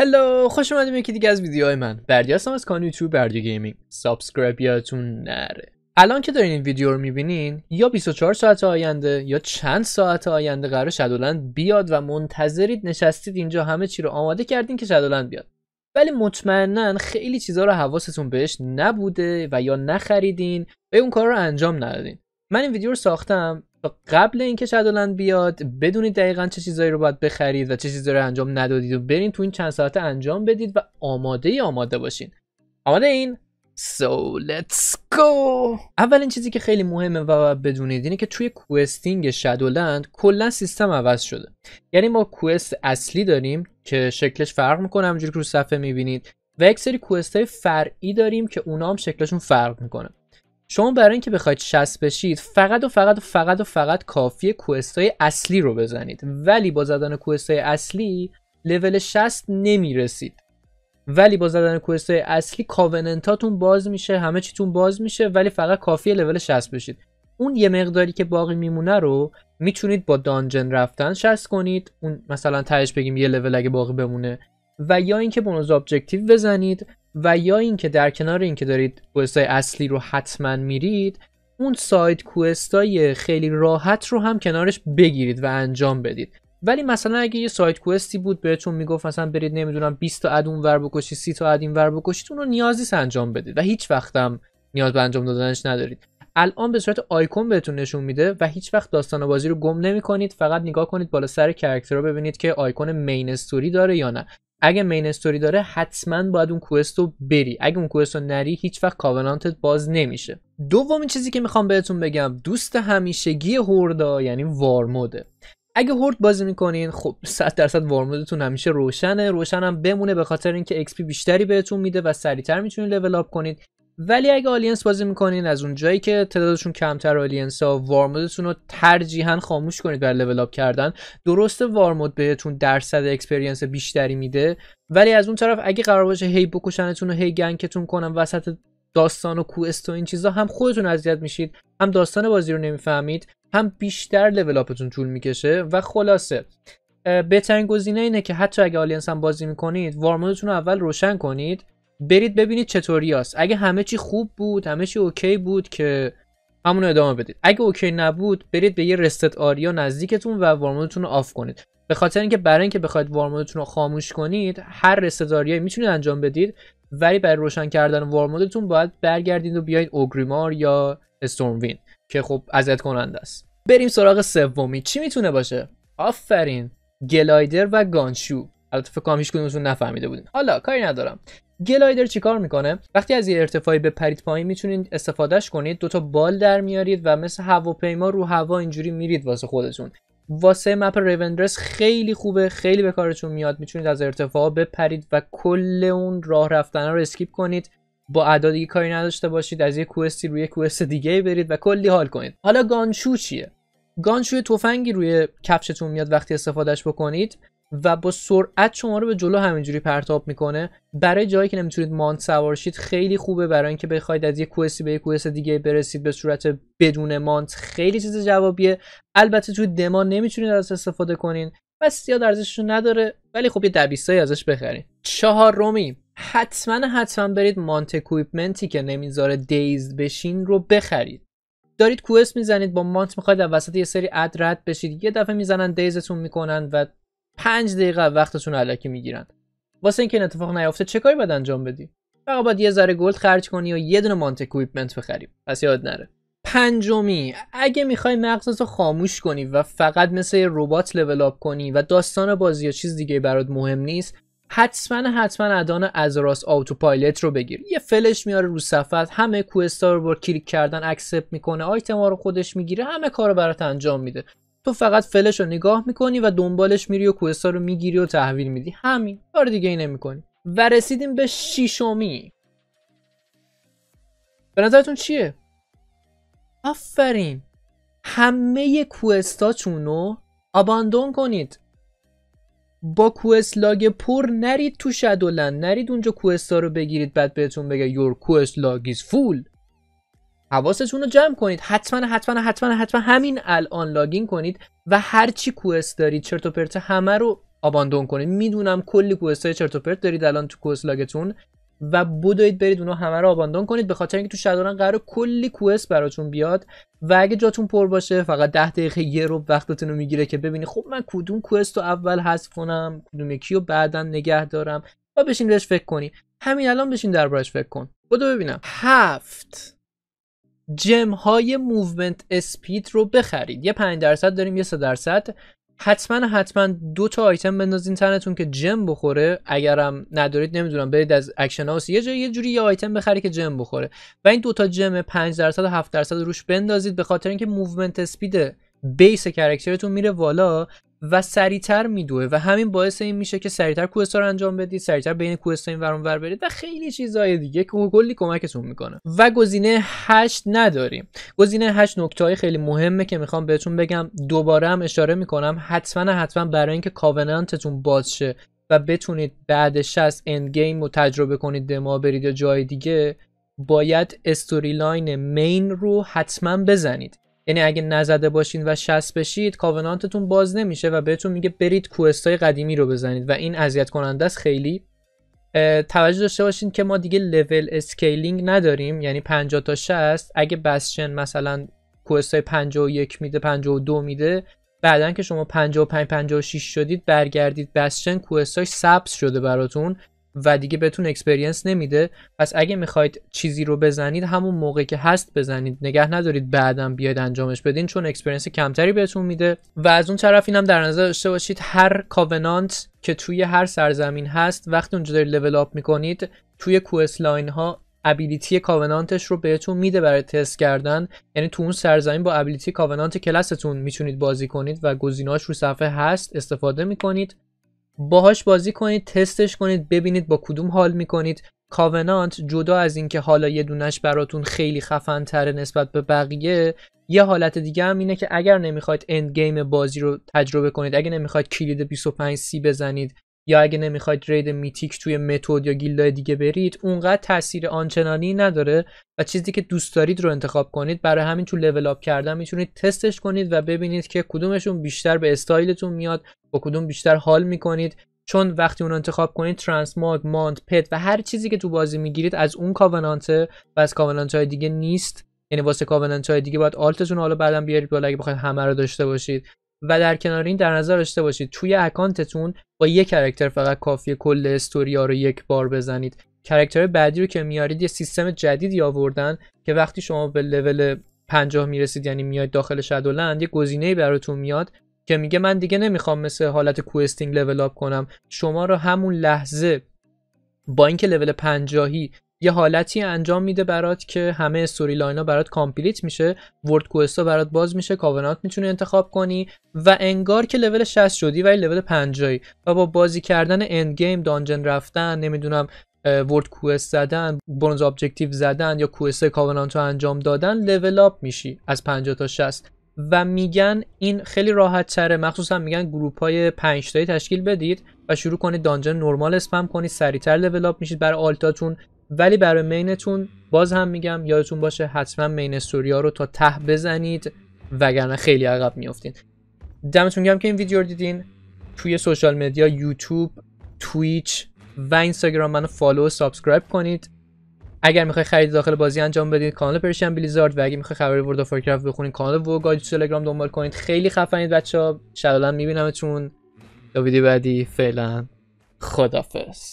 هلو خوش اومدیم یکی دیگه از ویدیوهای من بردی هستم از کانال یوتیوب بردی گیمینگ سابسکرایب یادتون نره الان که دارین این ویدیو رو میبینین یا 24 ساعت آینده یا چند ساعت آینده قرار شدولند بیاد و منتظرید نشستید اینجا همه چی رو آماده کردین که شدولند بیاد ولی مطمئنا خیلی چیزها رو حواستون بهش نبوده و یا نخریدین و اون کار رو انجام ندادین من این ویدیو رو ساختم قبل اینکه شادولند بیاد بدونید دقیقا چه چیزایی رو باید بخرید و چه چیزایی رو انجام ندادید و برین تو این چند ساعته انجام بدید و آماده ای آماده باشین آماده این So let's go اولین چیزی که خیلی مهمه و بدونید اینه که توی کوستینگ شادولند کلا سیستم عوض شده یعنی ما کوست اصلی داریم که شکلش فرق میکنه همونجوری که رو صفحه میبینید و یک سری کوست های فرعی داریم که اونا هم شکلشون فرق میکنه شما برای اینکه بخواید شست بشید فقط و فقط و فقط و فقط کافی های اصلی رو بزنید ولی با زدن های اصلی لول 60 نمیرسید ولی با زدن های اصلی کاوننتاتون باز میشه همه چیتون باز میشه ولی فقط کافی لول 60 بشید اون یه مقداری که باقی میمونه رو میتونید با دانجن رفتن شست کنید اون مثلا تهش بگیم یه لول اگه باقی بمونه و یا اینکه بونوز ابجکتیو بزنید و یا اینکه در کنار اینکه دارید های اصلی رو حتما میرید اون ساید کوستای خیلی راحت رو هم کنارش بگیرید و انجام بدید ولی مثلا اگه یه سایت کوستی بود بهتون میگفت مثلا برید نمیدونم 20 تا ادون اونور بکشید 30 تا اد اینور بکشید اون رو نیازی انجام بدید و هیچ هم نیاز به انجام دادنش ندارید الان به صورت آیکون بهتون نشون میده و هیچ وقت داستان بازی رو گم نمی کنید فقط نگاه کنید بالا سر کرکتر رو ببینید که آیکون مین استوری داره یا نه اگه مین استوری داره حتما باید اون کوست رو بری اگه اون کوست رو نری هیچ وقت باز نمیشه دومین چیزی که میخوام بهتون بگم دوست همیشگی هوردا یعنی وارموده اگه هورد بازی میکنین خب 100 درصد وارمودتون همیشه روشنه روشن هم بمونه به خاطر اینکه اکسپی بیشتری بهتون میده و سریعتر میتونید لول اپ کنید ولی اگه آلینس بازی میکنین از اون جایی که تعدادشون کمتر آلینس ها وارمودتون رو ترجیحاً خاموش کنید بر لول اپ کردن درست وارمود بهتون درصد اکسپریانس بیشتری میده ولی از اون طرف اگه قرار باشه هی بکشنتون و هی گنگتون کنن وسط داستان و کوست و این چیزا هم خودتون اذیت میشید هم داستان بازی رو نمیفهمید هم بیشتر لول اپتون طول میکشه و خلاصه بهترین گزینه اینه که حتی اگه آلینس هم بازی میکنید وارمودتون اول روشن کنید برید ببینید چطوری است اگه همه چی خوب بود همه چی اوکی بود که همون ادامه بدید اگه اوکی نبود برید به یه رستت آریا نزدیکتون و وارمودتون رو آف کنید به خاطر اینکه برای اینکه بخواید وارمودتون رو خاموش کنید هر رستت آریایی میتونید انجام بدید ولی برای روشن کردن وارمودتون باید برگردید و بیاید اوگریمار یا استورموین که خب اذیت کنند است بریم سراغ سومی چی میتونه باشه آفرین گلایدر و گانشو البته فکر کنم نفهمیده بودین حالا کاری ندارم گلایدر چیکار میکنه وقتی از یه ارتفاعی به پرید پایین میتونید استفادهش کنید دوتا بال در میارید و مثل هواپیما رو هوا اینجوری میرید واسه خودتون واسه مپ ریوندرس خیلی خوبه خیلی به کارتون میاد میتونید از ارتفاع بپرید و کل اون راه رفتن رو اسکیپ کنید با اعداد دیگه کاری نداشته باشید از یه کوستی روی کوست دیگه برید و کلی حال کنید حالا گانشو چیه گانشو تفنگی روی کفشتون میاد وقتی استفادهش بکنید و با سرعت شما رو به جلو همینجوری پرتاب میکنه برای جایی که نمیتونید مانت سوار شید خیلی خوبه برای اینکه بخواید از یه کوهستی به یه کوهست دیگه برسید به صورت بدون مانت خیلی چیز جوابیه البته توی دما نمیتونید ازش استفاده کنین و زیاد ارزشش نداره ولی خب یه دبیستایی ازش بخرید چهار رومی حتما حتما برید مانت کویپمنتی که نمیذاره دیز بشین رو بخرید دارید کوست میزنید با مانت میخواید در وسط یه سری اد رد بشید یه دفعه میزنن دیزتون میکنن و پنج دقیقه وقتتون علکی میگیرن واسه اینکه این اتفاق نیفته چه کاری باید انجام بدی فقط باید یه ذره گلد خرج کنی و یه دونه مانت اکویپمنت بخری پس یاد نره پنجمی اگه میخوای مغزتو خاموش کنی و فقط مثل ربات لول اپ کنی و داستان بازی یا چیز دیگه برات مهم نیست حتما حتما ادان از راست آوتو پایلت رو بگیر یه فلش میاره رو صفحت همه کوستار رو کلیک کردن اکسپت میکنه آیتما رو خودش میگیره همه کار رو برات انجام میده تو فقط فلش رو نگاه میکنی و دنبالش میری و کوستا رو میگیری و تحویل میدی همین کار دیگه ای نمیکنی و رسیدیم به شیشومی به نظرتون چیه آفرین همه کوستاتون رو آباندون کنید با کوست لاگ پر نرید تو شدولند نرید اونجا کوستا رو بگیرید بعد بهتون بگه یور کوست لاگیز فول حواستون رو جمع کنید حتما حتما حتما حتما همین الان لاگین کنید و هر چی کوست دارید چرت و پرت همه رو آباندون کنید میدونم کلی کوست های چرت و پرت دارید الان تو کوست لاگتون و بدوید برید اونها همه رو آباندون کنید به خاطر اینکه تو شادوران قرار کلی کوست براتون بیاد و اگه جاتون پر باشه فقط 10 دقیقه یه رو وقتتون رو میگیره که ببینی خب من کدوم کوست رو اول حذف کنم کدوم یکی رو بعدا نگه دارم و بشین روش فکر کنی همین الان بشین دربارش فکر کن بدو ببینم هفت جم های موومنت اسپید رو بخرید یه 5 درصد داریم یه 3 درصد حتما حتما دو تا آیتم بندازین تنتون که جم بخوره اگرم ندارید نمیدونم برید از اکشن هاوس یه جای یه جوری یه آیتم بخرید که جم بخوره و این دو تا جم 5 درصد و 7 درصد روش بندازید به خاطر اینکه موومنت اسپید بیس کرکترتون میره والا و سریعتر میدوه و همین باعث این میشه که سریعتر رو انجام بدید سریعتر بین کوهستا این ورون ور برید و خیلی چیزهای دیگه که کلی کمکتون میکنه و گزینه 8 نداریم گزینه 8 نکته خیلی مهمه که میخوام بهتون بگم دوباره هم اشاره میکنم حتما حتما برای اینکه کاوننتتون باز شه و بتونید بعد از اند گیم تجربه کنید دما برید یا جای دیگه باید استوری لاین مین رو حتما بزنید یعنی اگه نزده باشین و شست بشید کاونانتتون باز نمیشه و بهتون میگه برید های قدیمی رو بزنید و این اذیت کننده است خیلی توجه داشته باشین که ما دیگه لول اسکیلینگ نداریم یعنی 50 تا 60 اگه بسشن مثلا کوست های 51 میده 52 میده بعدا که شما 55 56 شدید برگردید بسشن های سبز شده براتون و دیگه بهتون اکسپرینس نمیده پس اگه میخواید چیزی رو بزنید همون موقع که هست بزنید نگه ندارید بعدا بیاید انجامش بدین چون اکسپرینس کمتری بهتون میده و از اون طرف اینم در نظر داشته باشید هر کاونانت که توی هر سرزمین هست وقتی اونجا دارید لول آپ میکنید توی کوئس لاین ها ابیلیتی کاونانتش رو بهتون میده برای تست کردن یعنی تو اون سرزمین با ابیلیتی کاونانت کلاستون میتونید بازی کنید و گزیناش رو صفحه هست استفاده میکنید باهاش بازی کنید تستش کنید ببینید با کدوم حال میکنید کاونانت جدا از اینکه حالا یه دونش براتون خیلی خفن نسبت به بقیه یه حالت دیگه هم اینه که اگر نمیخواید اند گیم بازی رو تجربه کنید اگر نمیخواید کلید 25 سی بزنید یا اگه نمیخواید رید میتیک توی متد یا گیلدای دیگه برید اونقدر تاثیر آنچنانی نداره و چیزی که دوست دارید رو انتخاب کنید برای همین تو لول اپ کردن میتونید تستش کنید و ببینید که کدومشون بیشتر به استایلتون میاد با کدوم بیشتر حال میکنید چون وقتی اون انتخاب کنید مود ماند، پت و هر چیزی که تو بازی میگیرید از اون کاونانته و از های دیگه نیست یعنی واسه کاوننت های دیگه باید آلتتون حالا بعدم بیارید بالا اگه بخواید همه رو داشته باشید و در کنار این در نظر داشته باشید توی اکانتتون با یک کرکتر فقط کافیه کل استوریا رو یک بار بزنید کرکتر بعدی رو که میارید یه سیستم جدیدی آوردن که وقتی شما به لول پنجاه میرسید یعنی میاد داخل شادولند یه گزینه‌ای براتون میاد که میگه من دیگه نمیخوام مثل حالت کوستینگ لول کنم شما رو همون لحظه با اینکه لول 50 یه حالتی انجام میده برات که همه استوری ها برات کامپلیت میشه ورد کوستا برات باز میشه کاونات میتونی انتخاب کنی و انگار که لول 60 شدی ولی لول 50 و با بازی کردن اند گیم دانجن رفتن نمیدونم ورد کوست زدن برونز ابجکتیو زدن یا کوست کاونات رو انجام دادن لول اپ میشی از 50 تا 60 و میگن این خیلی راحت تره مخصوصا میگن گروپ های 5 تشکیل بدید و شروع کنید دانجن نرمال اسپم کنید سریعتر لول اپ میشید برای آلتاتون ولی برای مینتون باز هم میگم یادتون باشه حتما مین استوریا رو تا ته بزنید وگرنه خیلی عقب میافتین دمتون گرم که این ویدیو رو دیدین توی سوشال مدیا یوتیوب تویچ و اینستاگرام منو فالو و سابسکرایب کنید اگر میخوای خرید داخل بازی انجام بدید کانال پرشن بلیزارد و اگه میخوای خبری ورد اف کرافت بخونید کانال وگاید تلگرام دنبال کنید خیلی خفنید بچه‌ها شاءالله میبینمتون تا ویدیو بعدی فعلا خدافظ